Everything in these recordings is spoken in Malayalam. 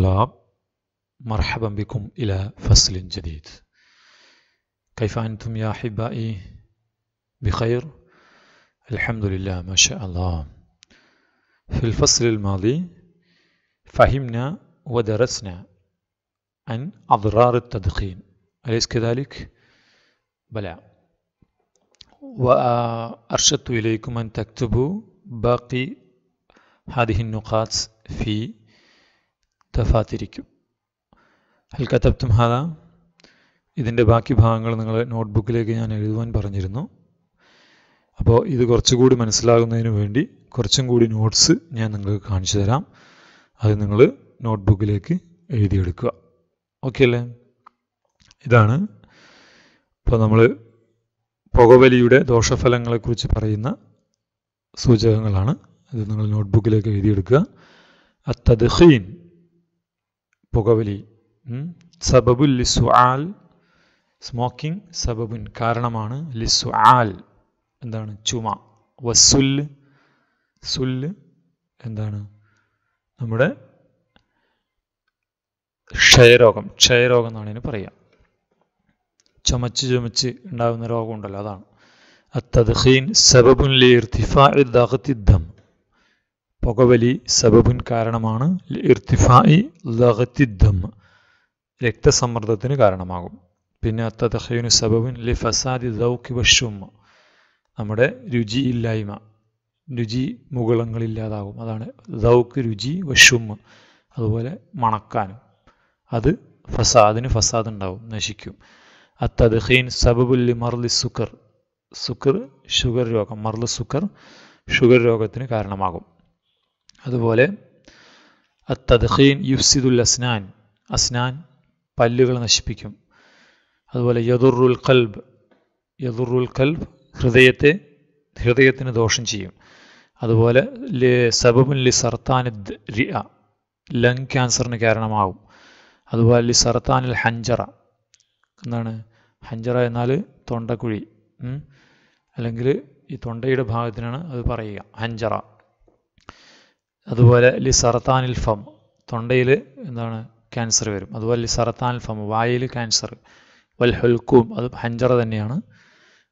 الطلاب مرحبا بكم إلى فصل جديد كيف أنتم يا أحبائي بخير الحمد لله ما شاء الله في الفصل الماضي فهمنا ودرسنا عن أضرار التدخين أليس كذلك؟ بلى وأرشدت إليكم أن تكتبوا باقي هذه النقاط في തഫാത്തിരിക്കും ഹൽ കതബ്തും ഹാദ ഇതിൻ്റെ ബാക്കി ഭാഗങ്ങൾ നിങ്ങൾ നോട്ട്ബുക്കിലേക്ക് ഞാൻ എഴുതുവാൻ പറഞ്ഞിരുന്നു അപ്പോൾ ഇത് കുറച്ചുകൂടി മനസ്സിലാകുന്നതിന് വേണ്ടി കുറച്ചും കൂടി നോട്ട്സ് ഞാൻ നിങ്ങൾക്ക് കാണിച്ചു തരാം അത് നിങ്ങൾ നോട്ട്ബുക്കിലേക്ക് എഴുതിയെടുക്കുക ഓക്കെ അല്ലേ ഇതാണ് ഇപ്പോൾ നമ്മൾ പുകവലിയുടെ ദോഷഫലങ്ങളെക്കുറിച്ച് പറയുന്ന സൂചകങ്ങളാണ് ഇത് നിങ്ങൾ നോട്ട്ബുക്കിലേക്ക് എഴുതിയെടുക്കുക അത്തദ്ഹീൻ പുകവലി സബബുൽ ലിസു ആൽ സ്മോക്കിംഗ് സബബുൻ കാരണമാണ് ലിസു ആൽ എന്താണ് ചുമ വസുല് സുല് എന്താണ് നമ്മുടെ ക്ഷയരോഗം ക്ഷയരോഗം എന്നാണ് ഇതിന് പറയുക ചുമച്ച് ചുമച്ച് ഉണ്ടാകുന്ന രോഗമുണ്ടല്ലോ അതാണ് അത്തദ്ഹീൻ സബബുൻ ലീർ ഇർത്തിഫാ ദം പുകവലി സബബുൻ കാരണമാണ് ഇർത്തിഫായി ലഹത്തിദ്ധം രക്തസമ്മർദ്ദത്തിന് കാരണമാകും പിന്നെ അത്തദഹയുന് സബബുൻ ലി ഫസാദി ദൗക്കി വഷുമ നമ്മുടെ രുചിയില്ലായ്മ രുചി മുകളങ്ങളില്ലാതാകും അതാണ് ദൗക്ക് രുചി വഷുമ അതുപോലെ മണക്കാനും അത് ഫസാദിന് ഫസാദ് ഉണ്ടാവും നശിക്കും അത്തദ്ഹീൻ സബബുല്ലി മർലി സുക്കർ സുക്കർ ഷുഗർ രോഗം മർലി സുക്കർ ഷുഗർ രോഗത്തിന് കാരണമാകും അതുപോലെ അത്തദ്ഖീൻ യുഫ്സിദുൽ അസ്നാൻ അസ്നാൻ പല്ലുകൾ നശിപ്പിക്കും അതുപോലെ യദുറുൽ കൽബ് യദുറുൽ കൽബ് ഹൃദയത്തെ ഹൃദയത്തിന് ദോഷം ചെയ്യും അതുപോലെ സബബുൻ ലി സർത്താൻ റിയ ലങ് ക്യാൻസറിന് കാരണമാകും അതുപോലെ ലി സർത്താൻ ഹഞ്ചറ എന്താണ് ഹഞ്ചറ എന്നാൽ തൊണ്ടക്കുഴി അല്ലെങ്കിൽ ഈ തൊണ്ടയുടെ ഭാഗത്തിനാണ് അത് പറയുക ഹഞ്ചറ അതുപോലെ ലി ഫം തൊണ്ടയിൽ എന്താണ് ക്യാൻസർ വരും അതുപോലെ ലി ഫം വായിൽ ക്യാൻസർ വൽ ഹുൽക്കൂം അത് ഹഞ്ചർ തന്നെയാണ്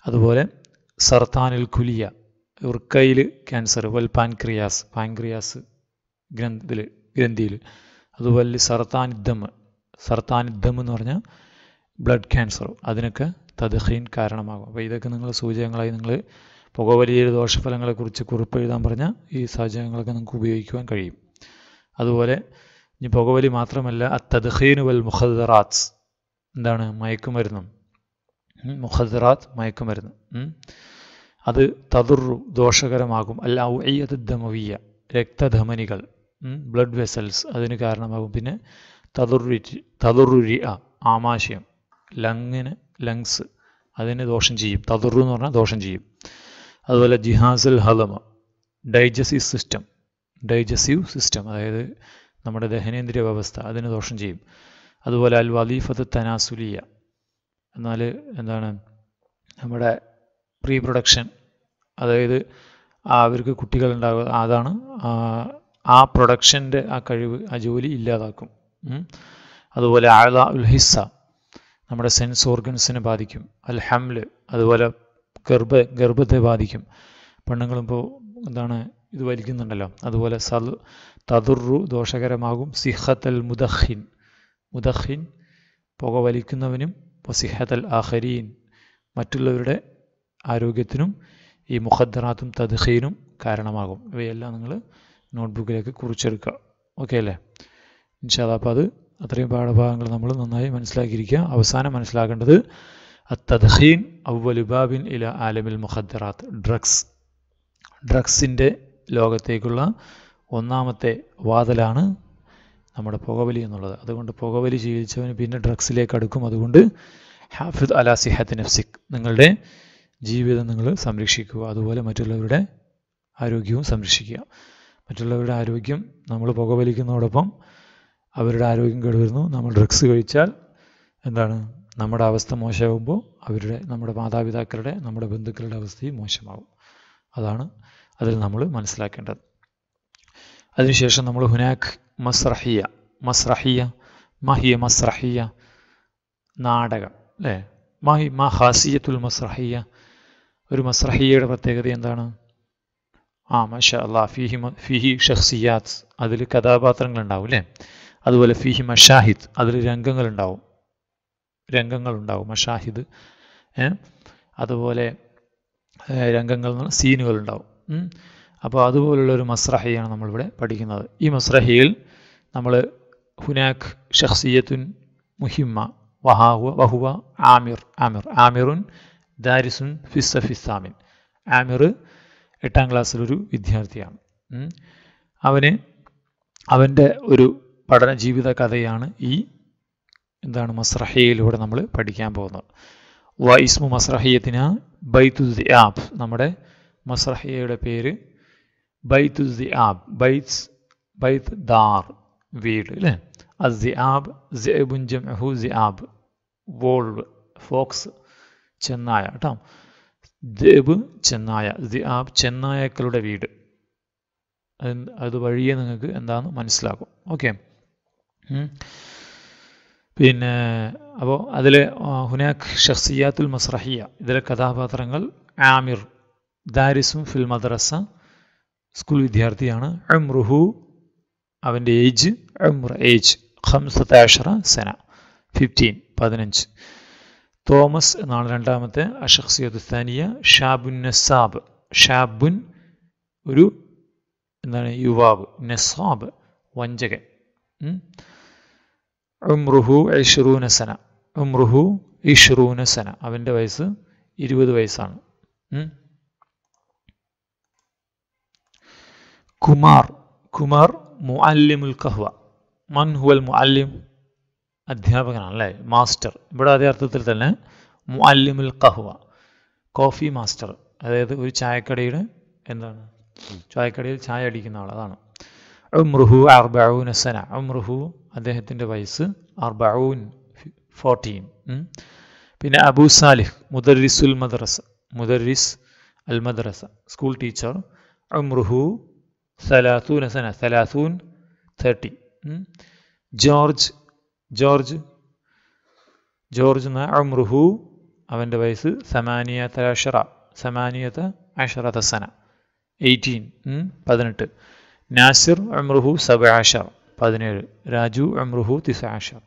അതുപോലെ സർത്താനിൽ കുലിയ ഉർക്കയിൽ ക്യാൻസർ വൽ പാൻക്രിയാസ് പാൻക്രിയാസ് ഗ്രന്ഥിൽ ഗ്രന്ഥിയിൽ അതുപോലെ സർത്താനിദ്ധം സർത്താനിദ്ധം എന്ന് പറഞ്ഞാൽ ബ്ലഡ് ക്യാൻസർ അതിനൊക്കെ തദ്ഹീൻ കാരണമാകും അപ്പോൾ ഇതൊക്കെ നിങ്ങൾ സൂചകങ്ങളായി നിങ്ങൾ പുകവലിയുടെ ദോഷഫലങ്ങളെക്കുറിച്ച് കുറിപ്പ് എഴുതാൻ പറഞ്ഞ ഈ സാഹചര്യങ്ങളൊക്കെ നമുക്ക് ഉപയോഗിക്കുവാൻ കഴിയും അതുപോലെ ഇനി പുകവലി മാത്രമല്ല അത്തദ്ഹീനു വൽ എന്താണ് മയക്കുമരുന്നും മുഹദ്റാത്ത് മയക്കുമരുന്ന് അത് തതുറു ദോഷകരമാകും അല്ല ഔയ്യത് ദമവിയ രക്തധമനികൾ ബ്ലഡ് വെസൽസ് അതിന് കാരണമാകും പിന്നെ തതുറി തതുറുരി ആമാശയം ലങ്ങിന് ലങ്സ് അതിന് ദോഷം ചെയ്യും തതുറു എന്ന് പറഞ്ഞാൽ ദോഷം ചെയ്യും അതുപോലെ ജിഹാസൽ ഹലമ ഡൈജസ്റ്റീവ് സിസ്റ്റം ഡൈജസ്റ്റീവ് സിസ്റ്റം അതായത് നമ്മുടെ ദഹനേന്ദ്രിയ വ്യവസ്ഥ അതിന് ദോഷം ചെയ്യും അതുപോലെ അൽ വലീഫത്ത് തനാസുലിയ എന്നാൽ എന്താണ് നമ്മുടെ പ്രീ പ്രൊഡക്ഷൻ അതായത് അവർക്ക് കുട്ടികൾ ഉണ്ടാകുക അതാണ് ആ പ്രൊഡക്ഷൻ്റെ ആ കഴിവ് ആ ജോലി ഇല്ലാതാക്കും അതുപോലെ ആഴ ഉൽ ഹിസ്സ നമ്മുടെ സെൻസ് ഓർഗൻസിനെ ബാധിക്കും അൽ ഹംല് അതുപോലെ ഗർഭ ഗർഭത്തെ ബാധിക്കും പെണ്ണുങ്ങളിപ്പോൾ എന്താണ് ഇത് വലിക്കുന്നുണ്ടല്ലോ അതുപോലെ സൽ തതുറു ദോഷകരമാകും സിഹത്തൽ മുദഹിൻ മുദഹിൻ പുക വലിക്കുന്നവനും സിഹത്തൽ അഹരീൻ മറ്റുള്ളവരുടെ ആരോഗ്യത്തിനും ഈ മുഖദ്ദറാത്തും തദ്ഹീനും കാരണമാകും ഇവയെല്ലാം നിങ്ങൾ നോട്ട്ബുക്കിലേക്ക് കുറിച്ചെടുക്കുക ഓക്കെ അല്ലേ ഇൻഷാദ് അപ്പോൾ അത് അത്രയും പാഠഭാഗങ്ങൾ നമ്മൾ നന്നായി മനസ്സിലാക്കിയിരിക്കുക അവസാനം മനസ്സിലാക്കേണ്ടത് അത്തദ്ഹീൻ ബാബിൻ ഇല ആലമിൽ മുഖദ്ദറാത്ത് ഡ്രഗ്സ് ഡ്രഗ്സിൻ്റെ ലോകത്തേക്കുള്ള ഒന്നാമത്തെ വാതിലാണ് നമ്മുടെ പുകവലി എന്നുള്ളത് അതുകൊണ്ട് പുകവലി ജീവിച്ചവന് പിന്നെ ഡ്രഗ്സിലേക്ക് അടുക്കും അതുകൊണ്ട് ഹാഫിദ് അലാ സിഹത്ത് നഫ്സിഖ് നിങ്ങളുടെ ജീവിതം നിങ്ങൾ സംരക്ഷിക്കുക അതുപോലെ മറ്റുള്ളവരുടെ ആരോഗ്യവും സംരക്ഷിക്കുക മറ്റുള്ളവരുടെ ആരോഗ്യം നമ്മൾ പുകവലിക്കുന്നതോടൊപ്പം അവരുടെ ആരോഗ്യം കേടുവരുന്നു നമ്മൾ ഡ്രഗ്സ് കഴിച്ചാൽ എന്താണ് നമ്മുടെ അവസ്ഥ മോശമാകുമ്പോൾ അവരുടെ നമ്മുടെ മാതാപിതാക്കളുടെ നമ്മുടെ ബന്ധുക്കളുടെ അവസ്ഥയും മോശമാകും അതാണ് അതിൽ നമ്മൾ മനസ്സിലാക്കേണ്ടത് അതിനുശേഷം നമ്മൾ ഹുനാഖ് മസ്രഹിയ മസ്രഹിയ മഹിയ മസ്രഹിയ നാടകം അല്ലേ മാഹി മാ ഹാസിയത്തുൽ മസ്രഹിയ ഒരു മസ്രഹിയയുടെ പ്രത്യേകത എന്താണ് ആ മഷ അല്ലാ ഫിഹി ഫിഹി ഷഹ്സിയാത്ത് അതിൽ കഥാപാത്രങ്ങളുണ്ടാവും അല്ലേ അതുപോലെ ഫിഹി മഷാഹിദ് അതിൽ രംഗങ്ങളുണ്ടാവും രംഗങ്ങളുണ്ടാവും മഷാഹിദ് അതുപോലെ രംഗങ്ങൾ സീനുകളുണ്ടാവും അപ്പോൾ അതുപോലുള്ള ഒരു മസ്രഹയാണ് നമ്മളിവിടെ പഠിക്കുന്നത് ഈ മസ്രഹയിൽ നമ്മൾ ഹുനാഖ് ഷഹ്സിയത്തുൻ മുഹിമ്മ വഹാഹു വഹുവ ആമിർ ആമിർ ആമിറുൻ ദാരിസുൻ ഫിസ ഫിസാമിൻ ആമിർ എട്ടാം ക്ലാസ്സിലൊരു വിദ്യാർത്ഥിയാണ് അവന് അവൻ്റെ ഒരു പഠന ജീവിത കഥയാണ് ഈ എന്താണ് മസ്രഹിയയിലൂടെ നമ്മൾ പഠിക്കാൻ പോകുന്നത് വ ഇസ്മു മസ്രഹിയത്തിന് ദി ആബ് നമ്മുടെ മസ്രഹിയയുടെ പേര് ദി ആബ് ബൈത്ത് ബൈത്ത് ദാർ വീട് അല്ലേ അസ് ആബ് ജുഞ്ചം ഹു ദി ആബ് വോൾവ് ഫോക്സ് ചെന്നായ കേട്ടോ ദേബ് ചെന്നായ ദി ആബ് ചെന്നായക്കളുടെ വീട് അത് വഴിയെ നിങ്ങൾക്ക് എന്താണെന്ന് മനസ്സിലാക്കും ഓക്കെ പിന്നെ അപ്പോൾ അതിൽ ഹുനാഖ് ഷഹ്സിയാത്തുൽ മസ്രഹിയ ഇതിലെ കഥാപാത്രങ്ങൾ ആമിർ ദാരിസും ഫിൽ മദ്രസ സ്കൂൾ വിദ്യാർത്ഥിയാണ് റുഹു അവൻ്റെ ഏജ് എം ഏജ് ഹംസത്താഷറ സെന ഫിഫ്റ്റീൻ പതിനഞ്ച് തോമസ് എന്നാണ് രണ്ടാമത്തെ അഷഖ്സിയദുസ്ഥാനിയ ഷാബുൻ നസാബ് ഷാബുൻ ഒരു എന്താണ് യുവാവ് നസാബ് വഞ്ചകൻ സന ഉംറുഹു ഉമ്രുഹു സന അവൻ്റെ വയസ്സ് ഇരുപത് വയസ്സാണ് കുമാർ കുമാർ മുഅല്ലിമുൽ കഹ്വ മൻ ഹുവൽ മുഅല്ലിം അധ്യാപകനാണ് അല്ലേ മാസ്റ്റർ ഇവിടെ അതേ അർത്ഥത്തിൽ തന്നെ മുഅല്ലിമുൽ കഹ്വ കോഫി മാസ്റ്റർ അതായത് ഒരു ചായക്കടയുടെ എന്താണ് ചായക്കടയിൽ ചായ അടിക്കുന്ന ആൾ അതാണ് ഉംറുഹു അർബഊന സന ഉംറുഹു അദ്ദേഹത്തിൻ്റെ വയസ്സ് അർബഊൻ ഫോർട്ടീൻ പിന്നെ അബു സാലിഹ് മുദറിസുൽ മദ്രസ മുദറിസ് അൽ മദ്രസ സ്കൂൾ ടീച്ചർ ഉംറുഹു സലാസൂൻ സന സലാസൂൻ തേർട്ടി ജോർജ് ജോർജ് ജോർജ് എന്ന അമ്രുഹു അവൻ്റെ വയസ്സ് സമാനിയത അഷറ സമാനിയത അഷറത സന എയ്റ്റീൻ പതിനെട്ട് നാസിർ അമ്രുഹു സബാഷർ പതിനേഴ് രാജു അമ്രുഹു തിസാഷർ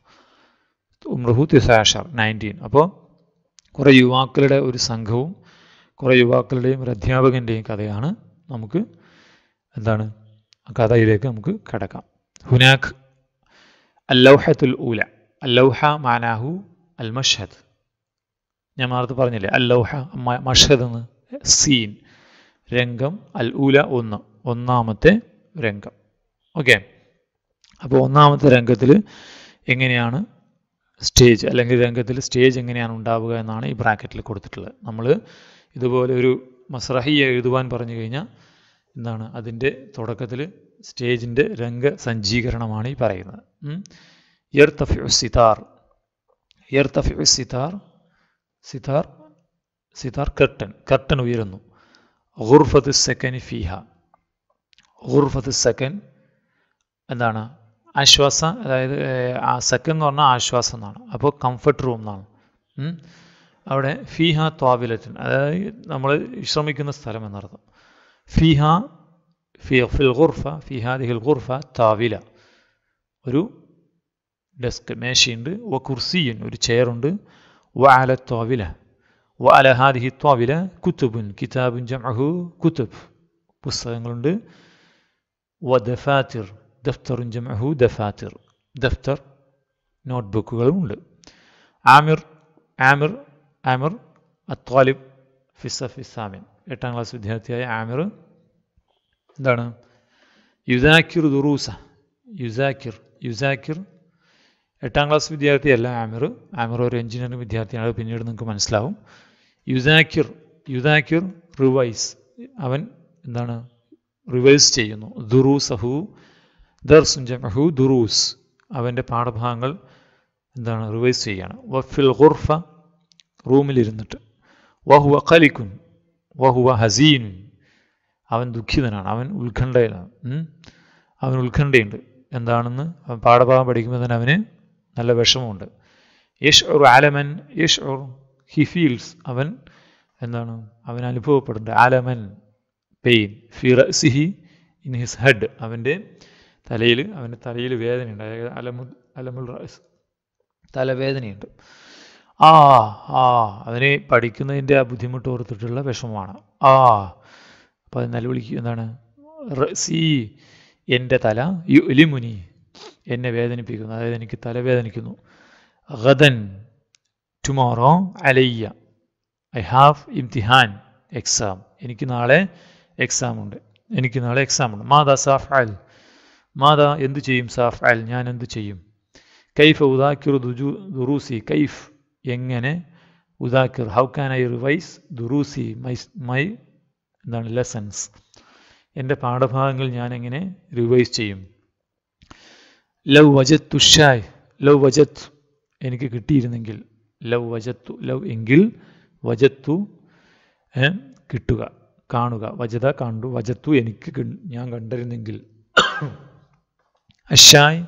ഉമ്രുഹു തിസാഷർ നയൻറ്റീൻ അപ്പോൾ കുറേ യുവാക്കളുടെ ഒരു സംഘവും കുറേ യുവാക്കളുടെയും ഒരു അധ്യാപകൻ്റെയും കഥയാണ് നമുക്ക് എന്താണ് ആ കഥയിലേക്ക് നമുക്ക് കടക്കാം ഹുനാഖ് അല്ലൗഹത്തുൽ ഊല അല്ലൗഹ മാനാഹു അൽ മഷദ് ഞാൻ മാറത്ത് പറഞ്ഞില്ലേ അല്ലൗഹ മഷദ് എന്ന് സീൻ രംഗം അൽ ഊല ഒന്ന് ഒന്നാമത്തെ രംഗം ഓക്കെ അപ്പോൾ ഒന്നാമത്തെ രംഗത്തിൽ എങ്ങനെയാണ് സ്റ്റേജ് അല്ലെങ്കിൽ രംഗത്തിൽ സ്റ്റേജ് എങ്ങനെയാണ് ഉണ്ടാവുക എന്നാണ് ഈ ബ്രാക്കറ്റിൽ കൊടുത്തിട്ടുള്ളത് നമ്മൾ ഇതുപോലെ ഒരു മസ്രഹി എഴുതുവാൻ പറഞ്ഞു കഴിഞ്ഞാൽ എന്താണ് അതിൻ്റെ തുടക്കത്തിൽ സ്റ്റേജിൻ്റെ രംഗ സഞ്ജീകരണമാണ് ഈ പറയുന്നത് യർത്തഫ്യു സിതാർ യർത്തഫ്യു സിതാർ സിതാർ സിതാർ കർട്ടൻ കർട്ടൻ ഉയരുന്നു ഗുർഫത്ത് സെക്കൻഡ് ഫിഹ ഹുർഫത്ത് സെക്കൻഡ് എന്താണ് ആശ്വാസ അതായത് ആ സെക്കൻഡ് എന്ന് പറഞ്ഞാൽ ആശ്വാസം എന്നാണ് അപ്പോൾ കംഫർട്ട് റൂം എന്നാണ് അവിടെ ഫിഹ ത്വാബിലറ്റൻ അതായത് നമ്മൾ വിശ്രമിക്കുന്ന സ്ഥലം എന്നർത്ഥം ഫിഹ ഫി ഫിൽ ഗുർഫ ഫിഹ ഹിൽ ഗുർഫ താവില ഒരു ഡെസ്ക് മേശയുണ്ട് വ കുർസിയുൻ ഒരു ചെയറുണ്ട് വ അല ത്വാവില വ അലഹാദിഹി ത്വാവില കുത്തുബുൻ കിതാബുൻ ജമഹു കുത്തുബ് പുസ്തകങ്ങളുണ്ട് വദഫാത്തിർ ദഫ്തറും ജമഹു ദഫാതിർ ദഫ്തർ നോട്ട്ബുക്കുകളുമുണ്ട് ആമിർ ആമിർ ആമിർ അത്വാലിബ് ഫിസഫ് ഇസ്ലാമിൻ എട്ടാം ക്ലാസ് വിദ്യാർത്ഥിയായ ആമിർ എന്താണ് യുസാക്കിർ ദുറൂസ യുസാക്കിർ യുസാക്കിർ എട്ടാം ക്ലാസ് വിദ്യാർത്ഥിയല്ല ആമിർ ആമിർ ഒരു എഞ്ചിനീയറിംഗ് വിദ്യാർത്ഥിയാണ് പിന്നീട് നിങ്ങൾക്ക് മനസ്സിലാവും യുസാക്കിർ യുസാക്കിർ റിവൈസ് അവൻ എന്താണ് റിവേഴ്സ് ചെയ്യുന്നു ദുറൂസഹു ദർസുഞ്ചമഹു ദുറൂസ് അവൻ്റെ പാഠഭാഗങ്ങൾ എന്താണ് റിവൈസ് ചെയ്യുകയാണ് വഫിൽ ഖുർഫ റൂമിലിരുന്നിട്ട് വഹുവ ഖലിക്കുൻ വഹുവ ഹസീൻ അവൻ ദുഃഖിതനാണ് അവൻ ഉത്കണ്ഠയിലാണ് അവൻ ഉത്കണ്ഠയുണ്ട് എന്താണെന്ന് അവൻ പാഠഭാഗം പഠിക്കുമ്പോൾ തന്നെ അവന് നല്ല വിഷമമുണ്ട് യഷ് ഓർ ആലമൻ യഷ് ഓർ ഹി ഫീൽസ് അവൻ എന്താണ് അവൻ അനുഭവപ്പെടുന്നുണ്ട് ആലമൻ പെയിൻ ഫിറസിഹി ഇൻ ഹിസ് ഹെഡ് അവൻ്റെ തലയിൽ അവൻ്റെ തലയിൽ വേദനയുണ്ട് അതായത് അലമുൽ അലമുൽ റൈസ് തലവേദനയുണ്ട് ആ ആ അവനെ പഠിക്കുന്നതിൻ്റെ ആ ബുദ്ധിമുട്ട് ഓർത്തിട്ടുള്ള വിഷമമാണ് ആ അപ്പോൾ അത് നിലവിളിക്കുക എന്താണ് സി എൻ്റെ തല യു എലിമുനി എന്നെ വേദനിപ്പിക്കുന്നു അതായത് എനിക്ക് തലവേദനിക്കുന്നു ഗദൻ ടുമോറോ അലയ്യ ഐ ഹാവ് ഇംതിഹാൻ എക്സാം എനിക്ക് നാളെ എക്സാം ഉണ്ട് എനിക്ക് നാളെ എക്സാം ഉണ്ട് മാതാ സാഫ് അൽ മാതാ എന്ത് ചെയ്യും സാഫ് അൽ ഞാൻ എന്ത് ചെയ്യും കൈഫ് ഉദാക്കിർ ദുജു ദുറൂസി കൈഫ് എങ്ങനെ ഉദാക്കിർ ഹൗ ക്യാൻ ഐ റിവൈസ് ദുറൂസി മൈ മൈ എന്താണ് ലെസൻസ് എൻ്റെ പാഠഭാഗങ്ങൾ ഞാൻ എങ്ങനെ റിവൈസ് ചെയ്യും ലവ് വജത് തുഷായ് ലവ് വജത് എനിക്ക് കിട്ടിയിരുന്നെങ്കിൽ ലവ് വജത്തു ലവ് എങ്കിൽ വജത്തു കിട്ടുക കാണുക വജത കണ്ടു വജത്തു എനിക്ക് ഞാൻ കണ്ടിരുന്നെങ്കിൽ അഷായ്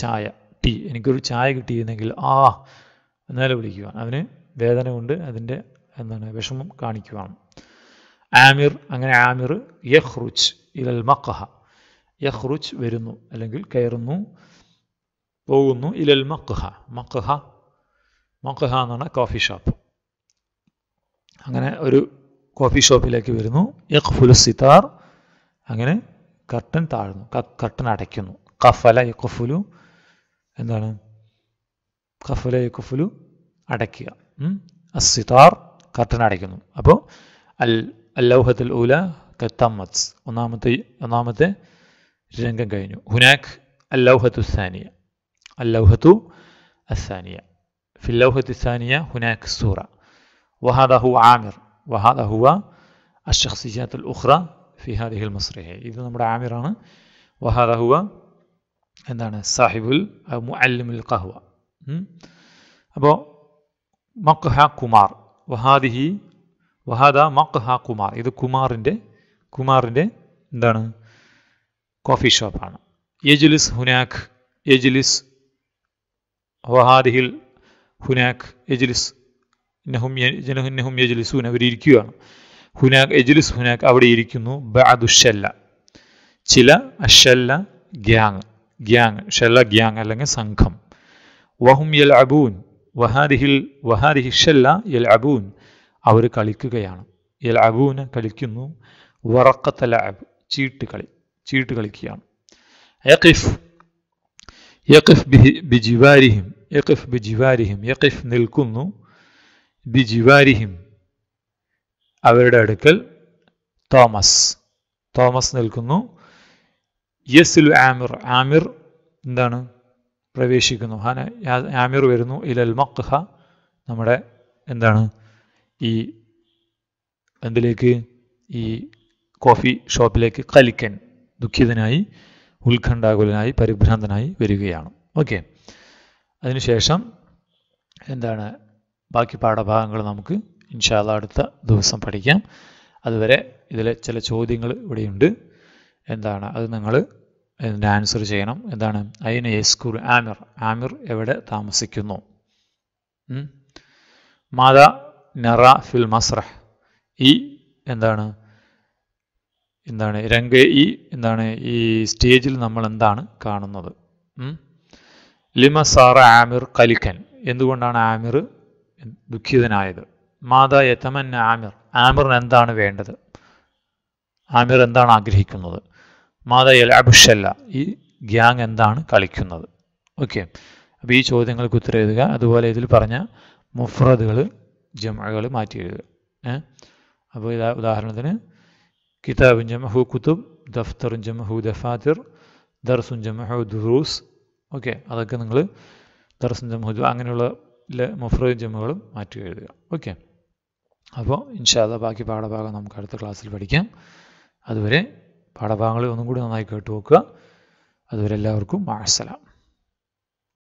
ചായ ടീ എനിക്കൊരു ചായ കിട്ടിയിരുന്നെങ്കിൽ ആ എന്നാലും വിളിക്കുക അവന് വേദന കൊണ്ട് അതിൻ്റെ എന്താണ് വിഷമം കാണിക്കുവാണ് ആമിർ അങ്ങനെ ആമിർ യഹ്റുച്ച് ഇലൽ മക്കഹ യഹ്റുച്ച് വരുന്നു അല്ലെങ്കിൽ കയറുന്നു പോകുന്നു ഇലൽ മക്കഹ മക്കഹ മക്കഹ എന്നാണ് കോഫി ഷോപ്പ് അങ്ങനെ ഒരു കോഫി ഷോപ്പിലേക്ക് വരുന്നു യഖ്ഫുലു സിതാർ അങ്ങനെ കർട്ടൻ താഴ്ന്നു കർട്ടൻ അടയ്ക്കുന്നു കഫല യഖ്ഫുലു എന്താണ് കഫല യഖ്ഫുലു അടയ്ക്കുക അസിതാർ കർട്ടൻ അടയ്ക്കുന്നു അപ്പോൾ അൽ അല്ലൗഹത്തുൽ ഊല കത്തമ്മത്ത് ഒന്നാമത്തെ ഒന്നാമത്തെ രംഗം കഴിഞ്ഞു ഹുനാഖ് اللوحة الثانية اللوحة الثانية في اللوحة الثانية هناك السورة وهذا هو عامر وهذا هو الشخصيات الأخرى في هذه المسرحية إذا نمر عامرة وهذا هو عندنا صاحب أو معلم القهوة أبو مقهى كمار وهذه وهذا مقهى كمار إذا كمار عند كمار عند عندنا كوفي شوب أنا يجلس هناك يجلس وهذه هناك يجلس ഇന്നഹും ഇന്നഹും അവരിയ്ക്കുകയാണ് ഹുനാക്ക് എജ്ലിസ് ഹുനാക്ക് അവിടെ ഇരിക്കുന്നു ബാദുഷല്ല ചില അഷല്ല ഗ്യാങ് ഗ്യാങ് ഷല്ല ഗ്യാങ് അല്ലെങ്കിൽ സംഘം വഹും യൽ അബൂൻ വഹാദിഹിൽ വഹാദിഹിഷല്ല യൽ അബൂൻ അവർ കളിക്കുകയാണ് യൽ അബൂന് കളിക്കുന്നു വറക്കത്തല അബ് ചീട്ട് കളി ചീട്ട് കളിക്കുകയാണ് യഖിഫ് യഖിഫ് ബിജിവാരിഹിം യഖിഫ് ബിജിവാരിഹിം യഖിഫ് നിൽക്കുന്നു ബി അവരുടെ അടുക്കൽ തോമസ് തോമസ് നിൽക്കുന്നു യസ്ലു ആമിർ ആമിർ എന്താണ് പ്രവേശിക്കുന്നു ഹാന ആമിർ വരുന്നു ഇലൽ മക്ഹ നമ്മുടെ എന്താണ് ഈ എന്തിലേക്ക് ഈ കോഫി ഷോപ്പിലേക്ക് കലിക്കൻ ദുഃഖിതനായി ഉത്കണ്ഠാകുലനായി പരിഭ്രാന്തനായി വരികയാണ് ഓക്കെ അതിനുശേഷം എന്താണ് ബാക്കി പാഠഭാഗങ്ങൾ നമുക്ക് ഇൻഷാല്ല അടുത്ത ദിവസം പഠിക്കാം അതുവരെ ഇതിലെ ചില ചോദ്യങ്ങൾ ഇവിടെയുണ്ട് എന്താണ് അത് നിങ്ങൾ ഇതിൻ്റെ ആൻസർ ചെയ്യണം എന്താണ് അയിന് യസ്കൂർ ആമിർ ആമിർ എവിടെ താമസിക്കുന്നു മാത നറ ഫിൽ മസ്രഹ് ഈ എന്താണ് എന്താണ് രംഗ ഈ എന്താണ് ഈ സ്റ്റേജിൽ നമ്മൾ എന്താണ് കാണുന്നത് ലിമ ആമിർ കലിക്കൻ എന്തുകൊണ്ടാണ് ആമിർ ദുഃഖിതനായത് മാതാ യഥമൻ ആമിർ ആമിറിന് എന്താണ് വേണ്ടത് ആമിർ എന്താണ് ആഗ്രഹിക്കുന്നത് മാതാ യലാബുഷല്ല ഈ ഗ്യാങ് എന്താണ് കളിക്കുന്നത് ഓക്കെ അപ്പോൾ ഈ ചോദ്യങ്ങൾക്ക് ഉത്തരം എഴുതുക അതുപോലെ ഇതിൽ പറഞ്ഞ മുഫ്രദുകൾ ജമകൾ മാറ്റി എഴുതുക അപ്പോൾ ഇതാ ഉദാഹരണത്തിന് കിതാബുൻ ജമഹു കുത്തുബ് ദഫ്തറും ജമഹു ദഫാതിർ ദർസുൻ ജമഹു ദുറൂസ് ഓക്കെ അതൊക്കെ നിങ്ങൾ ദർസുൻ ജമഹു അങ്ങനെയുള്ള മുഫ്രയും ജമ്മുകളും മാറ്റി എഴുതുക ഓക്കെ അപ്പോൾ ഇൻഷാദ ബാക്കി പാഠഭാഗം നമുക്ക് അടുത്ത ക്ലാസ്സിൽ പഠിക്കാം അതുവരെ പാഠഭാഗങ്ങളിൽ ഒന്നും കൂടി നന്നായി കേട്ടു നോക്കുക അതുവരെ എല്ലാവർക്കും മാസലാം